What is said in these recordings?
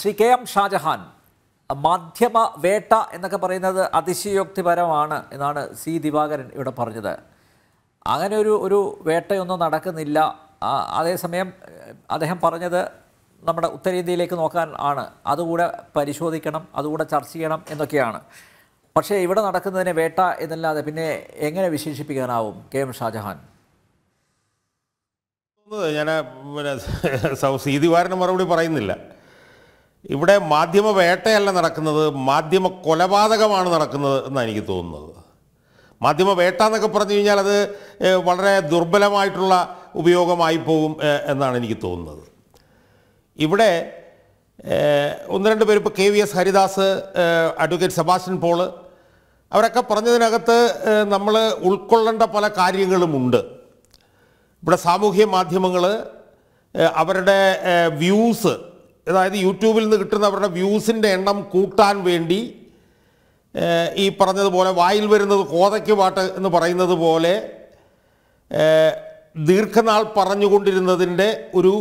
Shri K M Shah Jahan മാധ്യമ വേട്ട എന്നൊക്കെ പറയുന്നത് അതിശയോക്തിപരമാണ് എന്നാണ് സി ദിവാകരൻ ഇവിടെ പറഞ്ഞത് അങ്ങനെ ഒരു ഒരു വേട്ടയൊന്നും നടക്കുന്നില്ല അതേസമയം അദ്ദേഹം പറഞ്ഞത് നമ്മുടെ ഉത്തരേന്ത്യയിലേക്ക് നോക്കാൻ ആണ് അതുകൂടെ പരിശോധിക്കണം അതുകൂടെ ചർച്ച ചെയ്യണം എന്നൊക്കെയാണ് പക്ഷേ ഇവിടെ നടക്കുന്നതിനെ വേട്ട എന്നല്ലാതെ പിന്നെ എങ്ങനെ വിശേഷിപ്പിക്കാനാവും കെ എം ഷാജഹാൻ ഞാൻ പിന്നെ സൗ മറുപടി പറയുന്നില്ല ഇവിടെ മാധ്യമ വേട്ടയല്ല നടക്കുന്നത് മാധ്യമ കൊലപാതകമാണ് നടക്കുന്നത് എന്നാണ് എനിക്ക് തോന്നുന്നത് മാധ്യമ വേട്ട എന്നൊക്കെ പറഞ്ഞു കഴിഞ്ഞാൽ അത് വളരെ ദുർബലമായിട്ടുള്ള ഉപയോഗമായി പോകും എന്നാണ് എനിക്ക് തോന്നുന്നത് ഇവിടെ ഒന്ന് രണ്ട് പേര് ഇപ്പോൾ K V S Haridas advocate Sebastian Paul അവരൊക്കെ പറഞ്ഞതിനകത്ത് നമ്മൾ ഉൾക്കൊള്ളേണ്ട പല കാര്യങ്ങളുമുണ്ട് ഇവിടെ സാമൂഹ്യ മാധ്യമങ്ങൾ അവരുടെ വ്യൂസ് അതായത് യൂട്യൂബിൽ നിന്ന് കിട്ടുന്നവരുടെ വ്യൂസിൻ്റെ എണ്ണം കൂട്ടാൻ വേണ്ടി ഈ പറഞ്ഞതുപോലെ വായിൽ വരുന്നത് കോതയ്ക്ക് പാട്ട് എന്ന് പറയുന്നത് പോലെ ദീർഘനാൾ പറഞ്ഞുകൊണ്ടിരുന്നതിൻ്റെ ഒരു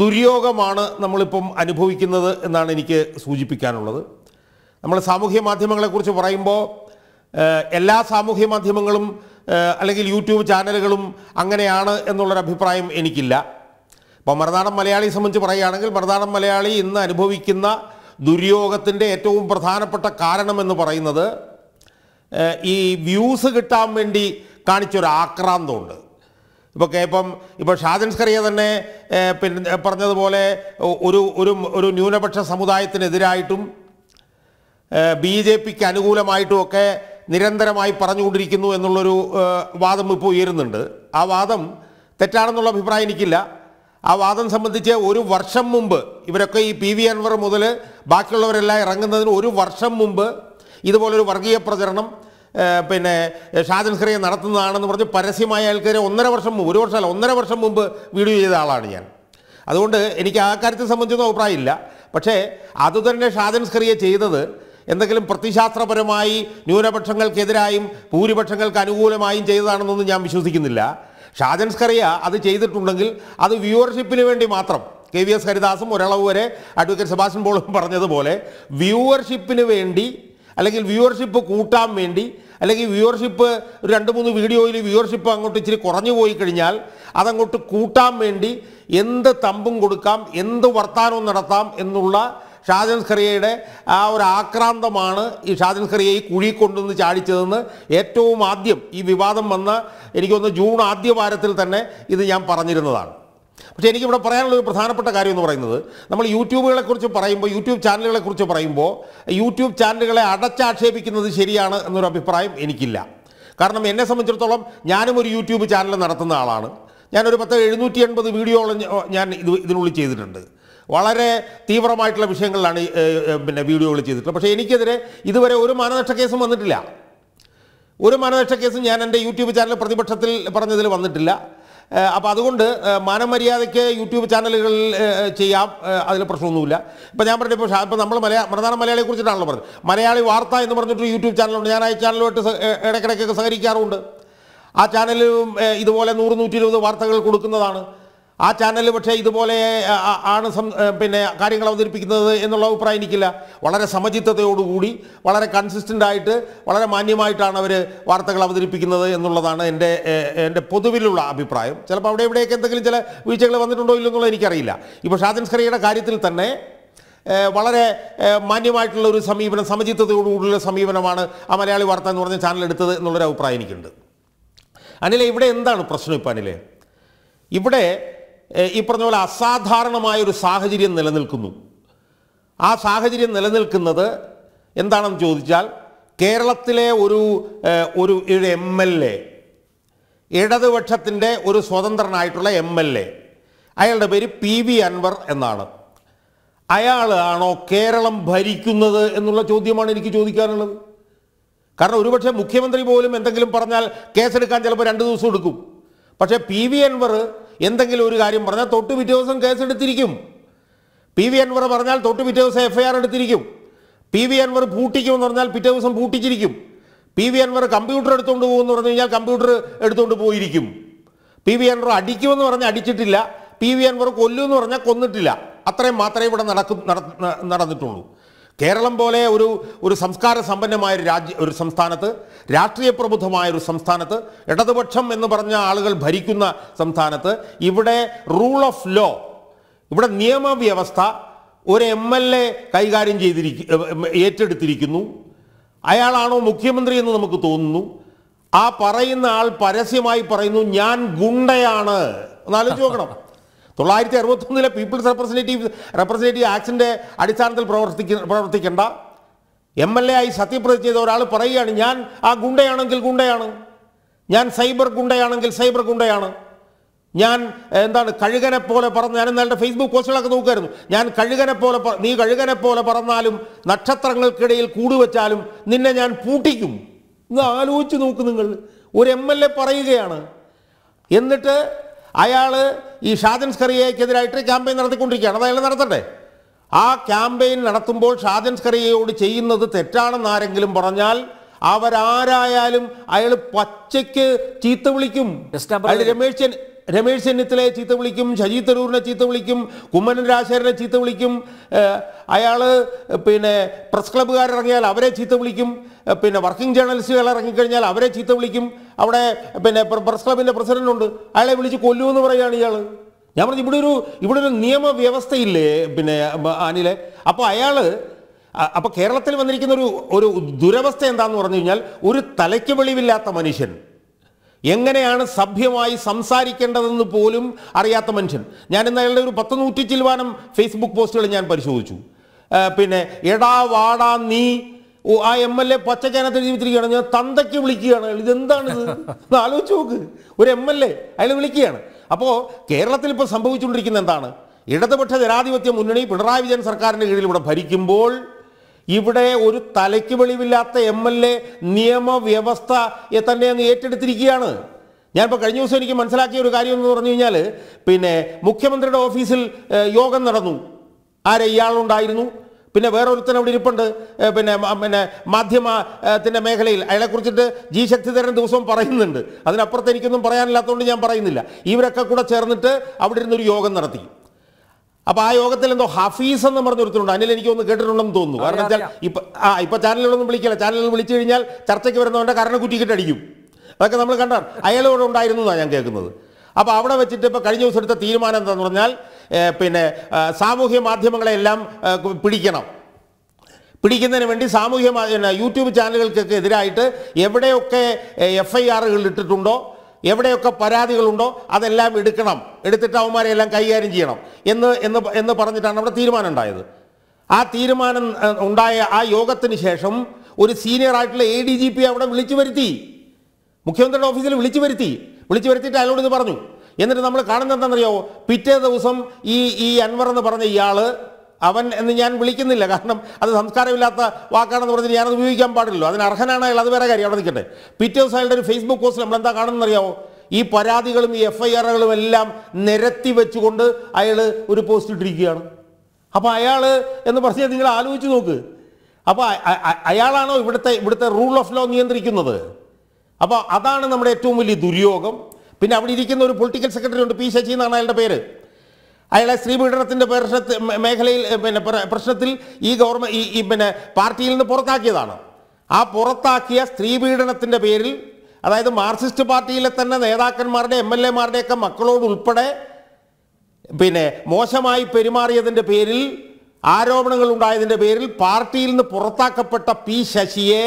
ദുര്യോഗമാണ് നമ്മളിപ്പം അനുഭവിക്കുന്നത് എന്നാണ് എനിക്ക് സൂചിപ്പിക്കാനുള്ളത് നമ്മൾ സാമൂഹ്യ മാധ്യമങ്ങളെക്കുറിച്ച് പറയുമ്പോൾ എല്ലാ സാമൂഹ്യ മാധ്യമങ്ങളും അല്ലെങ്കിൽ യൂട്യൂബ് ചാനലുകളും അങ്ങനെയാണ് എന്നുള്ളൊരു അഭിപ്രായം എനിക്കില്ല ഇപ്പോൾ മറുനാടൻ മലയാളിയെ സംബന്ധിച്ച് പറയുകയാണെങ്കിൽ മറുനാടൻ മലയാളി ഇന്ന് അനുഭവിക്കുന്ന ദുര്യോഗത്തിൻ്റെ ഏറ്റവും പ്രധാനപ്പെട്ട കാരണമെന്ന് പറയുന്നത് ഈ വ്യൂസ് കിട്ടാൻ വേണ്ടി കാണിച്ചൊരു ആക്രാന്തമുണ്ട് ഇപ്പോൾ ഇപ്പം ഇപ്പോൾ ഷാജൻ തന്നെ പിന്നെ പറഞ്ഞതുപോലെ ഒരു ഒരു ഒരു ന്യൂനപക്ഷ സമുദായത്തിനെതിരായിട്ടും ബി ജെ പിക്ക് അനുകൂലമായിട്ടുമൊക്കെ നിരന്തരമായി പറഞ്ഞുകൊണ്ടിരിക്കുന്നു എന്നുള്ളൊരു വാദം ഇപ്പോൾ ഉയരുന്നുണ്ട് ആ വാദം തെറ്റാണെന്നുള്ള അഭിപ്രായം എനിക്കില്ല ആ വാദം സംബന്ധിച്ച് ഒരു വർഷം മുമ്പ് ഇവരൊക്കെ ഈ പി വി അൻവർ മുതൽ ബാക്കിയുള്ളവരെല്ലാം ഇറങ്ങുന്നതിന് ഒരു വർഷം മുമ്പ് ഇതുപോലൊരു വർഗീയ പ്രചരണം പിന്നെ ഷാജൻ ഖറിയെ നടത്തുന്നതാണെന്ന് പറഞ്ഞ് പരസ്യമായ ആൾക്കാരെ ഒന്നര വർഷം മുമ്പ് ഒരു വർഷമല്ല ഒന്നര വർഷം മുമ്പ് വീഡിയോ ചെയ്ത ആളാണ് ഞാൻ അതുകൊണ്ട് എനിക്ക് ആ കാര്യത്തെ സംബന്ധിച്ചൊന്നും അഭിപ്രായമില്ല പക്ഷേ അതുതന്നെ ഷാജൻ ഖറിയെ ചെയ്തത് എന്തെങ്കിലും പ്രത്യശാസ്ത്രപരമായി ന്യൂനപക്ഷങ്ങൾക്കെതിരായും ഭൂരിപക്ഷങ്ങൾക്ക് അനുകൂലമായും ചെയ്തതാണെന്നൊന്നും ഞാൻ വിശ്വസിക്കുന്നില്ല ഷാജൻസ് കറിയ അത് ചെയ്തിട്ടുണ്ടെങ്കിൽ അത് വ്യൂവർഷിപ്പിന് വേണ്ടി മാത്രം കെ വി എസ് ഹരിദാസും ഒരളവ് വരെ അഡ്വക്കേറ്റ് സുഭാഷൻ പോളും പറഞ്ഞതുപോലെ വ്യൂവർഷിപ്പിന് വേണ്ടി അല്ലെങ്കിൽ വ്യൂവർഷിപ്പ് കൂട്ടാൻ വേണ്ടി അല്ലെങ്കിൽ വ്യൂവർഷിപ്പ് ഒരു രണ്ട് മൂന്ന് വീഡിയോയിൽ വ്യൂവർഷിപ്പ് അങ്ങോട്ട് ഇച്ചിരി കുറഞ്ഞു പോയി കഴിഞ്ഞാൽ അതങ്ങോട്ട് കൂട്ടാൻ വേണ്ടി എന്ത് തമ്പും കൊടുക്കാം എന്ത് വർത്താനവും നടത്താം എന്നുള്ള ഷാജൻ ഖറിയയുടെ ആ ഒരു ആക്രാന്തമാണ് ഈ ഷാജൻ ഖറിയെ ഈ കുഴി കൊണ്ടുവന്ന് ചാടിച്ചതെന്ന് ഏറ്റവും ആദ്യം ഈ വിവാദം വന്ന എനിക്കൊന്ന് ജൂൺ ആദ്യ വാരത്തിൽ തന്നെ ഇത് ഞാൻ പറഞ്ഞിരുന്നതാണ് പക്ഷേ എനിക്കിവിടെ പറയാനുള്ള ഒരു പ്രധാനപ്പെട്ട കാര്യം എന്ന് പറയുന്നത് നമ്മൾ യൂട്യൂബുകളെക്കുറിച്ച് പറയുമ്പോൾ യൂട്യൂബ് ചാനലുകളെക്കുറിച്ച് പറയുമ്പോൾ യൂട്യൂബ് ചാനലുകളെ അടച്ചാക്ഷേപിക്കുന്നത് ശരിയാണ് എന്നൊരു അഭിപ്രായം എനിക്കില്ല കാരണം എന്നെ സംബന്ധിച്ചിടത്തോളം ഞാനും ഒരു യൂട്യൂബ് ചാനൽ നടത്തുന്ന ആളാണ് ഞാനൊരു പത്ത് എഴുന്നൂറ്റി എൺപത് വീഡിയോകളും ഞാൻ ഇത് ഇതിനുള്ളിൽ ചെയ്തിട്ടുണ്ട് വളരെ തീവ്രമായിട്ടുള്ള വിഷയങ്ങളിലാണ് പിന്നെ വീഡിയോകൾ ചെയ്തിട്ടുള്ളത് പക്ഷേ എനിക്കെതിരെ ഇതുവരെ ഒരു മാനനഷ്ട കേസും വന്നിട്ടില്ല ഒരു മാനനഷ്ട കേസും ഞാൻ എൻ്റെ യൂട്യൂബ് ചാനൽ പ്രതിപക്ഷത്തിൽ പറഞ്ഞതിൽ വന്നിട്ടില്ല അപ്പോൾ അതുകൊണ്ട് മാനമര്യാദയ്ക്ക് യൂട്യൂബ് ചാനലുകളിൽ ചെയ്യാം അതിൽ പ്രശ്നമൊന്നുമില്ല ഇപ്പോൾ ഞാൻ പറഞ്ഞു ഇപ്പോൾ ഇപ്പോൾ നമ്മൾ മലയാള പ്രധാന കുറിച്ചിട്ടാണല്ലോ പറഞ്ഞത് മലയാളി വാർത്ത എന്ന് പറഞ്ഞിട്ട് യൂട്യൂബ് ചാനലുണ്ട് ഞാൻ ആ ചാനലുമായിട്ട് ഇടയ്ക്കിടയ്ക്കൊക്കെ സഹകരിക്കാറുണ്ട് ആ ചാനലും ഇതുപോലെ നൂറ് നൂറ്റി ഇരുപത് വാർത്തകൾ കൊടുക്കുന്നതാണ് ആ ചാനൽ പക്ഷേ ഇതുപോലെ ആണ് പിന്നെ കാര്യങ്ങൾ അവതരിപ്പിക്കുന്നത് എന്നുള്ള അഭിപ്രായം എനിക്കില്ല വളരെ സമചിത്തതയോടുകൂടി വളരെ കൺസിസ്റ്റൻ്റ് ആയിട്ട് വളരെ മാന്യമായിട്ടാണ് അവർ വാർത്തകൾ അവതരിപ്പിക്കുന്നത് എന്നുള്ളതാണ് എൻ്റെ എൻ്റെ പൊതുവിലുള്ള അഭിപ്രായം ചിലപ്പോൾ അവിടെ എവിടെയൊക്കെ എന്തെങ്കിലും ചില വീഴ്ചകൾ വന്നിട്ടുണ്ടോ ഇല്ലെന്നുള്ളത് എനിക്കറിയില്ല ഇപ്പോൾ ഷാദിൻ സ്കറിയുടെ കാര്യത്തിൽ തന്നെ വളരെ മാന്യമായിട്ടുള്ള ഒരു സമീപനം സമചിത്തതയോടുകൂടിയുള്ള സമീപനമാണ് ആ മലയാളി വാർത്ത എന്ന് പറഞ്ഞ ചാനൽ എടുത്തത് എന്നുള്ളൊരു അഭിപ്രായം എനിക്കുണ്ട് അനിലെ ഇവിടെ എന്താണ് പ്രശ്നം ഇപ്പോൾ അനിലെ ഇവിടെ ഈ പറഞ്ഞ പോലെ അസാധാരണമായ ഒരു സാഹചര്യം നിലനിൽക്കുന്നു ആ സാഹചര്യം നിലനിൽക്കുന്നത് എന്താണെന്ന് ചോദിച്ചാൽ കേരളത്തിലെ ഒരു ഒരു എം എൽ എ ഇടതുപക്ഷത്തിൻ്റെ ഒരു സ്വതന്ത്രനായിട്ടുള്ള എം എൽ എ അയാളുടെ പേര് പി വി അൻവർ എന്നാണ് അയാൾ ആണോ കേരളം ഭരിക്കുന്നത് എന്നുള്ള ചോദ്യമാണ് എനിക്ക് ചോദിക്കാനുള്ളത് കാരണം ഒരുപക്ഷെ മുഖ്യമന്ത്രി പോലും എന്തെങ്കിലും പറഞ്ഞാൽ കേസെടുക്കാൻ ചിലപ്പോൾ രണ്ട് ദിവസം എടുക്കും പക്ഷേ പി വി അൻവർ എന്തെങ്കിലും ഒരു കാര്യം പറഞ്ഞാൽ തൊട്ട് പിറ്റേ ദിവസം കേസെടുത്തിരിക്കും പി വി അൻവർ പറഞ്ഞാൽ തൊട്ട് പിറ്റേ ദിവസം എഫ്ഐആർ എടുത്തിരിക്കും പി വി അൻവർ പൂട്ടിക്കുമെന്ന് പറഞ്ഞാൽ പിറ്റേ ദിവസം പൂട്ടിച്ചിരിക്കും പി വി അൻവർ കമ്പ്യൂട്ടർ എടുത്തുകൊണ്ട് പോകുമെന്ന് പറഞ്ഞു കഴിഞ്ഞാൽ കമ്പ്യൂട്ടർ എടുത്തുകൊണ്ട് പോയിരിക്കും പി വി അൻവർ അടിക്കുമെന്ന് പറഞ്ഞാൽ അടിച്ചിട്ടില്ല പി വി അൻവർ കൊല്ലുമെന്ന് പറഞ്ഞാൽ കൊന്നിട്ടില്ല അത്രയും മാത്രമേ ഇവിടെ നടക്കും നടന്നിട്ടുള്ളൂ കേരളം പോലെ ഒരു ഒരു സംസ്കാര സമ്പന്നമായ ഒരു രാജ്യ ഒരു സംസ്ഥാനത്ത് രാഷ്ട്രീയ പ്രബുദ്ധമായ ഒരു സംസ്ഥാനത്ത് ഇടതുപക്ഷം എന്ന് പറഞ്ഞ ആളുകൾ ഭരിക്കുന്ന സംസ്ഥാനത്ത് ഇവിടെ റൂൾ ഓഫ് ലോ ഇവിടെ നിയമവ്യവസ്ഥ ഒരു എം എൽ എ കൈകാര്യം ചെയ്തിരിക്കു ഏറ്റെടുത്തിരിക്കുന്നു അയാളാണോ മുഖ്യമന്ത്രി എന്ന് നമുക്ക് തോന്നുന്നു ആ പറയുന്ന ആൾ പരസ്യമായി പറയുന്നു ഞാൻ ഗുണ്ടയാണ് ഒന്ന് ആലോചിച്ച് നോക്കണം തൊള്ളായിരത്തി അറുപത്തൊന്നിലെ പീപ്പിൾസ് റെപ്രസെൻറ്റേറ്റീവ് റെപ്രസെൻറ്റേറ്റീവ് ആക്ടിൻ്റെ അടിസ്ഥാനത്തിൽ പ്രവർത്തിക്ക പ്രവർത്തിക്കേണ്ട എം എൽ എ ആയി സത്യപ്രതിജ്ഞ ചെയ്ത ഒരാൾ പറയുകയാണ് ഞാൻ ആ ഗുണ്ടയാണെങ്കിൽ ഗുണ്ടയാണ് ഞാൻ സൈബർ ഗുണ്ടയാണെങ്കിൽ സൈബർ ഗുണ്ടയാണ് ഞാൻ എന്താണ് കഴുകനെ പോലെ പറന്ന് ഞാൻ ഇന്നലെ ഫേസ്ബുക്ക് പോസ്റ്റുകളൊക്കെ നോക്കുമായിരുന്നു ഞാൻ കഴുകനെ പോലെ നീ കഴുകനെ പോലെ പറന്നാലും നക്ഷത്രങ്ങൾക്കിടയിൽ കൂടുവെച്ചാലും നിന്നെ ഞാൻ പൂട്ടിക്കും ഇന്ന് ആലോചിച്ച് നോക്ക് നിങ്ങൾ ഒരു എം എൽ എ പറയുകയാണ് എന്നിട്ട് അയാൾ ഈ ഷാദിൻ സ്കറിയക്കെതിരായിട്ട് ക്യാമ്പയിൻ നടത്തിക്കൊണ്ടിരിക്കുകയാണ് അതായത് നടത്തട്ടെ ആ ക്യാമ്പയിൻ നടത്തുമ്പോൾ ഷാദിൻ സ്കറിയയോട് ചെയ്യുന്നത് തെറ്റാണെന്ന് ആരെങ്കിലും പറഞ്ഞാൽ അവരാരായാലും അയാൾ പച്ചയ്ക്ക് ചീത്ത വിളിക്കും രമേശ് രമേശ് ചെന്നിത്തലയെ ചീത്ത വിളിക്കും ശശി തരൂരിനെ ചീത്ത വിളിക്കും കുമ്മനൻ രാജശേഖരനെ ചീത്ത വിളിക്കും അയാൾ പിന്നെ പ്രസ് ക്ലബ്ബുകാരിറങ്ങിയാൽ അവരെ ചീത്ത വിളിക്കും പിന്നെ വർക്കിംഗ് ജേർണലിസ്റ്റുകൾ ഇറങ്ങിക്കഴിഞ്ഞാൽ അവരെ ചീത്ത വിളിക്കും അവിടെ പിന്നെ പ്രസ് ക്ലബിൻ്റെ പ്രസിഡന്റ് ഉണ്ട് അയാളെ വിളിച്ച് കൊല്ലുമെന്ന് പറയുകയാണ് ഇയാൾ ഞാൻ പറഞ്ഞു ഇവിടെ ഒരു ഇവിടെ ഒരു നിയമവ്യവസ്ഥയില്ലേ പിന്നെ അനിലെ അപ്പോൾ അയാൾ അപ്പോൾ കേരളത്തിൽ വന്നിരിക്കുന്ന ഒരു ഒരു ദുരവസ്ഥ എന്താന്ന് പറഞ്ഞു കഴിഞ്ഞാൽ ഒരു തലയ്ക്ക് വെളിവില്ലാത്ത മനുഷ്യൻ എങ്ങനെയാണ് സഭ്യമായി സംസാരിക്കേണ്ടതെന്ന് പോലും അറിയാത്ത മനുഷ്യൻ ഞാൻ ഇന്ന് അയാളുടെ ഒരു പത്ത് നൂറ്റി ചിൽവാനം ഫേസ്ബുക്ക് പോസ്റ്റുകൾ ഞാൻ പരിശോധിച്ചു പിന്നെ എടാ വാടാ നീ ഓ ആ എം എൽ എ പച്ചക്കാനത്ത് ജീവിച്ചിരിക്കുകയാണ് ഞാൻ തന്തയ്ക്ക് വിളിക്കുകയാണ് ഇതെന്താണ് ഇത് ആലോചിച്ച് നോക്ക് ഒരു എം എൽ എ അതിൽ വിളിക്കുകയാണ് അപ്പോൾ കേരളത്തിൽ ഇപ്പോൾ സംഭവിച്ചുകൊണ്ടിരിക്കുന്നത് എന്താണ് ഇടതുപക്ഷ ജനാധിപത്യ മുന്നണി പിണറായി വിജയൻ സർക്കാരിൻ്റെ കീഴിൽ ഇവിടെ ഭരിക്കുമ്പോൾ ഇവിടെ ഒരു തലയ്ക്ക് വെളിവില്ലാത്ത എം എൽ എ നിയമവ്യവസ്ഥ തന്നെ അങ്ങ് ഏറ്റെടുത്തിരിക്കുകയാണ് ഞാനിപ്പോൾ കഴിഞ്ഞ ദിവസം എനിക്ക് മനസ്സിലാക്കിയ ഒരു കാര്യം എന്ന് പറഞ്ഞു കഴിഞ്ഞാൽ പിന്നെ മുഖ്യമന്ത്രിയുടെ ഓഫീസിൽ യോഗം നടന്നു ആരെ ഇയാളുണ്ടായിരുന്നു പിന്നെ വേറൊരുത്തൻ അവിടെ ഇരിപ്പുണ്ട് പിന്നെ പിന്നെ മാധ്യമത്തിൻ്റെ മേഖലയിൽ അയാളെക്കുറിച്ചിട്ട് ജി ശക്തിധരൻ ദിവസവും പറയുന്നുണ്ട് അതിനപ്പുറത്ത് എനിക്കൊന്നും പറയാനില്ലാത്തതുകൊണ്ട് ഞാൻ പറയുന്നില്ല ഇവരൊക്കെ കൂടെ ചേർന്നിട്ട് അവിടെ ഇരുന്നൊരു യോഗം നടത്തി അപ്പൊ ആ യോഗത്തിൽ എന്തോ ഹഫീസ് എന്ന് പറഞ്ഞൊരുത്തുണ്ട് അനിൽ എനിക്ക് ഒന്ന് കേട്ടിട്ടുണ്ടെന്ന് തോന്നുന്നു കാരണം വെച്ചാൽ ഇപ്പൊ ആ ഇപ്പൊ ചാനലുകളൊന്നും വിളിക്കില്ല ചാനലിൽ വിളിച്ചു കഴിഞ്ഞാൽ ചർച്ചയ്ക്ക് വരുന്നവന്റെ കരണ കുറ്റിക്കിട്ടടിക്കും അതൊക്കെ നമ്മൾ കണ്ടാൽ അയാളോട് ഉണ്ടായിരുന്നു എന്നാണ് ഞാൻ കേൾക്കുന്നത് അപ്പോൾ അവിടെ വെച്ചിട്ട് ഇപ്പോൾ കഴിഞ്ഞ ദിവസം എടുത്ത തീരുമാനം എന്താണെന്ന് പറഞ്ഞാൽ പിന്നെ സാമൂഹ്യ മാധ്യമങ്ങളെല്ലാം പിടിക്കണം പിടിക്കുന്നതിന് വേണ്ടി സാമൂഹ്യ യൂട്യൂബ് ചാനലുകൾക്കൊക്കെ എതിരായിട്ട് എവിടെയൊക്കെ എഫ് ഐ ആറുകൾ ഇട്ടിട്ടുണ്ടോ എവിടെയൊക്കെ പരാതികളുണ്ടോ അതെല്ലാം എടുക്കണം എടുത്തിട്ട് അവന്മാരെ എല്ലാം കൈകാര്യം ചെയ്യണം എന്ന് എന്ന് എന്ന് പറഞ്ഞിട്ടാണ് അവിടെ തീരുമാനം ഉണ്ടായത് ആ തീരുമാനം ഉണ്ടായ ആ യോഗത്തിന് ശേഷം ഒരു സീനിയർ ആയിട്ടുള്ള എ ഡി ജി പി അവിടെ വിളിച്ചു വരുത്തി മുഖ്യമന്ത്രിയുടെ ഓഫീസിൽ വിളിച്ചു വരുത്തി വിളിച്ചു വരുത്തിയിട്ട് അയാളോട് ഇത് പറഞ്ഞു എന്നിട്ട് നമ്മൾ കാണുന്നത് എന്താണെന്നറിയാവോ പിറ്റേ ദിവസം ഈ ഈ അൻവർ എന്ന് പറഞ്ഞ ഇയാൾ അവൻ എന്ന് ഞാൻ വിളിക്കുന്നില്ല കാരണം അത് സംസ്കാരമില്ലാത്ത വാക്കാണെന്ന് പറഞ്ഞിട്ട് ഞാനത് ഉപയോഗിക്കാൻ പാടില്ലല്ലോ അതിന് അർഹനാണ് അയാൾ അത് വേറെ കാര്യം അവിടെ നിൽക്കട്ടെ പിറ്റേ ദിവസം അയാളുടെ ഒരു ഫേസ്ബുക്ക് പോസ്റ്റിൽ നമ്മൾ എന്താ കാണുന്നറിയാവോ ഈ പരാതികളും ഈ എഫ് ഐ ആറുകളും എല്ലാം നിരത്തി വെച്ചുകൊണ്ട് അയാൾ ഒരു പോസ്റ്റ് ഇട്ടിരിക്കുകയാണ് അപ്പോൾ അയാൾ എന്ന് പറഞ്ഞാൽ നിങ്ങൾ ആലോചിച്ച് നോക്ക് അപ്പോൾ അയാളാണോ ഇവിടുത്തെ ഇവിടുത്തെ റൂൾ ഓഫ് ലോ നിയന്ത്രിക്കുന്നത് അപ്പോൾ അതാണ് നമ്മുടെ ഏറ്റവും വലിയ ദുര്യോഗം പിന്നെ അവിടെ ഇരിക്കുന്ന ഒരു പൊളിറ്റിക്കൽ സെക്രട്ടറി ഉണ്ട് പി ശശി എന്നാണ് അയാളുടെ പേര് അയാളെ സ്ത്രീപീഡനത്തിൻ്റെ പ്രശ്നത്തിൽ മേഖലയിൽ പിന്നെ പ്രശ്നത്തിൽ ഈ ഗവൺമെൻറ് ഈ പിന്നെ പാർട്ടിയിൽ നിന്ന് പുറത്താക്കിയതാണ് ആ പുറത്താക്കിയ സ്ത്രീപീഡനത്തിൻ്റെ പേരിൽ അതായത് മാർക്സിസ്റ്റ് പാർട്ടിയിലെ തന്നെ നേതാക്കന്മാരുടെ എം എൽ എമാരുടെയൊക്കെ മക്കളോടുൾപ്പെടെ പിന്നെ മോശമായി പെരുമാറിയതിൻ്റെ പേരിൽ ആരോപണങ്ങൾ ഉണ്ടായതിൻ്റെ പേരിൽ പാർട്ടിയിൽ നിന്ന് പുറത്താക്കപ്പെട്ട പി ശശിയെ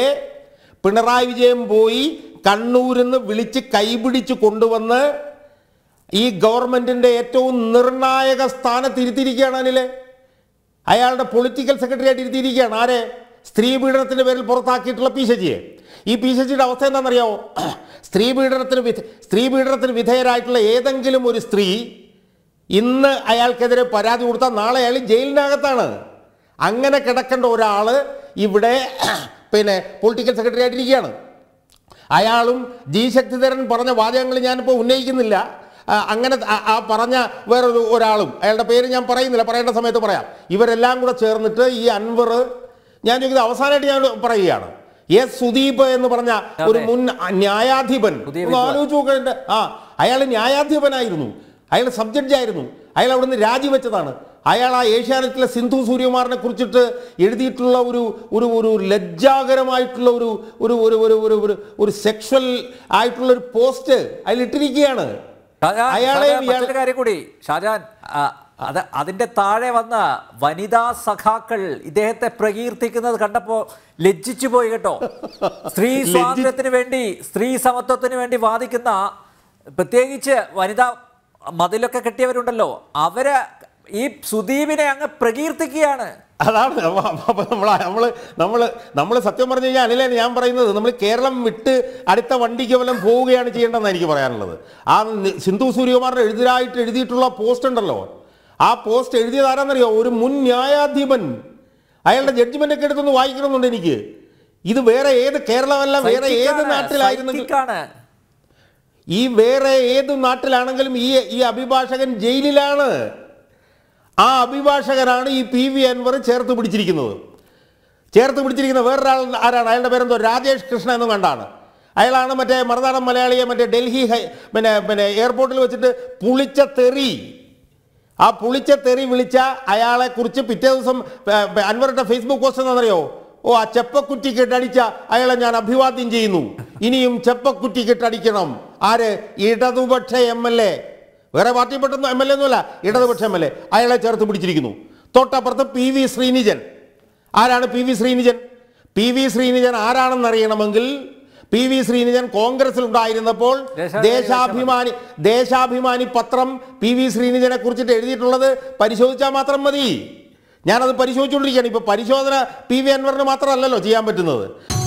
പിണറായി വിജയൻ പോയി കണ്ണൂരിൽ നിന്ന് വിളിച്ച് കൈപിടിച്ച് കൊണ്ടുവന്ന് ഈ ഗവൺമെന്റിന്റെ ഏറ്റവും നിർണായക സ്ഥാനത്തിരുത്തിയിരിക്കുകയാണ് അനിലെ അയാളുടെ പൊളിറ്റിക്കൽ സെക്രട്ടറി ആയിട്ട് ഇരുത്തിയിരിക്കുകയാണ് ആരെ സ്ത്രീ പീഡനത്തിന്റെ പേരിൽ പുറത്താക്കിയിട്ടുള്ള പി ശശിയെ ഈ പി ശശിയുടെ അവസ്ഥ എന്താണെന്നറിയാമോ സ്ത്രീ പീഡനത്തിന് വിധ സ്ത്രീ പീഡനത്തിന് വിധേയരായിട്ടുള്ള ഏതെങ്കിലും ഒരു സ്ത്രീ ഇന്ന് അയാൾക്കെതിരെ പരാതി കൊടുത്താൽ നാളെ അയാൾ ജയിലിനകത്താണ് അങ്ങനെ കിടക്കേണ്ട ഒരാൾ ഇവിടെ പിന്നെ പൊളിറ്റിക്കൽ സെക്രട്ടറി ആയിട്ടിരിക്കുകയാണ് അയാളും ജി ശക്തിധരൻ പറഞ്ഞ വാചകങ്ങൾ ഞാനിപ്പോൾ ഉന്നയിക്കുന്നില്ല അങ്ങനെ ആ പറഞ്ഞ വേറൊരു ഒരാളും അയാളുടെ പേര് ഞാൻ പറയുന്നില്ല പറയേണ്ട സമയത്ത് പറയാം ഇവരെല്ലാം കൂടെ ചേർന്നിട്ട് ഈ അൻവർ ഞാൻ ചോദിക്കുന്നത് അവസാനമായിട്ട് ഞാൻ പറയുകയാണ് എസ് സുദീപ് എന്ന് പറഞ്ഞ ഒരു മുൻ ന്യായാധിപൻ ആലോചിച്ചു നോക്കേണ്ട ആ അയാൾ ന്യായാധിപനായിരുന്നു അയാൾ സബ്ജഡ്ജായിരുന്നു അയാൾ അവിടുന്ന് രാജിവെച്ചതാണ് അയാൾ ആ ഏഷ്യാനെറ്റിലെ സിന്ധു സൂര്യകുമാറിനെ കുറിച്ചിട്ട് എഴുതിയിട്ടുള്ള ഒരു ഒരു ഒരു ലജ്ജാകരമായിട്ടുള്ള ഒരു ഒരു ഒരു ഒരു ഒരു ഒരു ഒരു സെക്ഷൽ ആയിട്ടുള്ള ഒരു പോസ്റ്റ് അതിലിട്ടിരിക്കുകയാണ് അയാളെ കൂടി ഷാജാൻ അത് അതിന്റെ താഴെ വന്ന വനിതാ സഖാക്കൾ ഇദ്ദേഹത്തെ പ്രകീർത്തിക്കുന്നത് കണ്ടപ്പോൾ ലജ്ജിച്ചു പോയി കേട്ടോ സ്ത്രീ സ്വാതന്ത്ര്യത്തിന് വേണ്ടി സ്ത്രീ സമത്വത്തിന് വേണ്ടി വാദിക്കുന്ന പ്രത്യേകിച്ച് വനിതാ മതിലൊക്കെ കെട്ടിയവരുണ്ടല്ലോ അവരെ ഈ സുദീപിനെ അങ്ങ് പ്രകീർത്തിക്കുകയാണ് അതാണ് നമ്മൾ നമ്മൾ നമ്മൾ സത്യം പറഞ്ഞു കഴിഞ്ഞാൽ അല്ലേ ഞാൻ പറയുന്നത് നമ്മൾ കേരളം വിട്ട് അടുത്ത വണ്ടിക്ക് വല്ലതും പോവുകയാണ് ചെയ്യേണ്ടതെന്ന് എനിക്ക് പറയാനുള്ളത് ആ സിന്ധു സൂര്യകുമാറിൻ്റെ എഴുതിരായിട്ട് എഴുതിയിട്ടുള്ള പോസ്റ്റ് ഉണ്ടല്ലോ ആ പോസ്റ്റ് എഴുതിയത് ആരാന്നറിയോ ഒരു മുൻ ന്യായാധിപൻ അയാളുടെ ജഡ്ജ്മെന്റ് ഒക്കെ എടുത്തൊന്ന് വായിക്കണമെന്നുണ്ട് എനിക്ക് ഇത് വേറെ ഏത് കേരളമല്ല വേറെ ഏത് നാട്ടിലായിരുന്നു ഈ വേറെ ഏത് നാട്ടിലാണെങ്കിലും ഈ ഈ അഭിഭാഷകൻ ജയിലിലാണ് ആ അഭിഭാഷകനാണ് ഈ പി വി അൻവർ ചേർത്ത് പിടിച്ചിരിക്കുന്നത് ചേർത്ത് പിടിച്ചിരിക്കുന്ന വേറൊരാൾ ആരാണ് അയാളുടെ പേരെന്തോ രാജേഷ് കൃഷ്ണ എന്നും കണ്ടാണ് അയാളാണ് മറ്റേ മറുനാടൻ മലയാളിയെ മറ്റേ ഡൽഹി പിന്നെ പിന്നെ എയർപോർട്ടിൽ വെച്ചിട്ട് പുളിച്ച തെറി ആ പുളിച്ച തെറി വിളിച്ച അയാളെ കുറിച്ച് പിറ്റേ ദിവസം അൻവറിന്റെ ഫേസ്ബുക്ക് പോസ്റ്റ് അറിയോ ഓ ആ ചെപ്പക്കുറ്റി കെട്ടടിച്ച അയാളെ ഞാൻ അഭിവാദ്യം ചെയ്യുന്നു ഇനിയും ചെപ്പക്കുറ്റി കെട്ടടിക്കണം ആര് ഇടതുപക്ഷ എം എൽ എ വേറെ പെട്ടെന്ന് എം എൽ എ ഒന്നുമല്ല ഇടതുപക്ഷ എം എൽ എ അയാളെ ചേർത്ത് പിടിച്ചിരിക്കുന്നു തൊട്ടപ്പുറത്ത് പി വി ശ്രീനിജൻ ആരാണ് P V Sreenijan P V Sreenijan ആരാണെന്ന് അറിയണമെങ്കിൽ പി വി ശ്രീനിജൻ കോൺഗ്രസിൽ ഉണ്ടായിരുന്നപ്പോൾ ദേശാഭിമാനി ദേശാഭിമാനി പത്രം പി വി ശ്രീനിജനെ കുറിച്ചിട്ട് എഴുതിയിട്ടുള്ളത് പരിശോധിച്ചാൽ മാത്രം മതി ഞാനത് പരിശോധിച്ചുകൊണ്ടിരിക്കുകയാണ് ഇപ്പോൾ പരിശോധന പി വി അൻവറിന് മാത്രമല്ലല്ലോ ചെയ്യാൻ പറ്റുന്നത്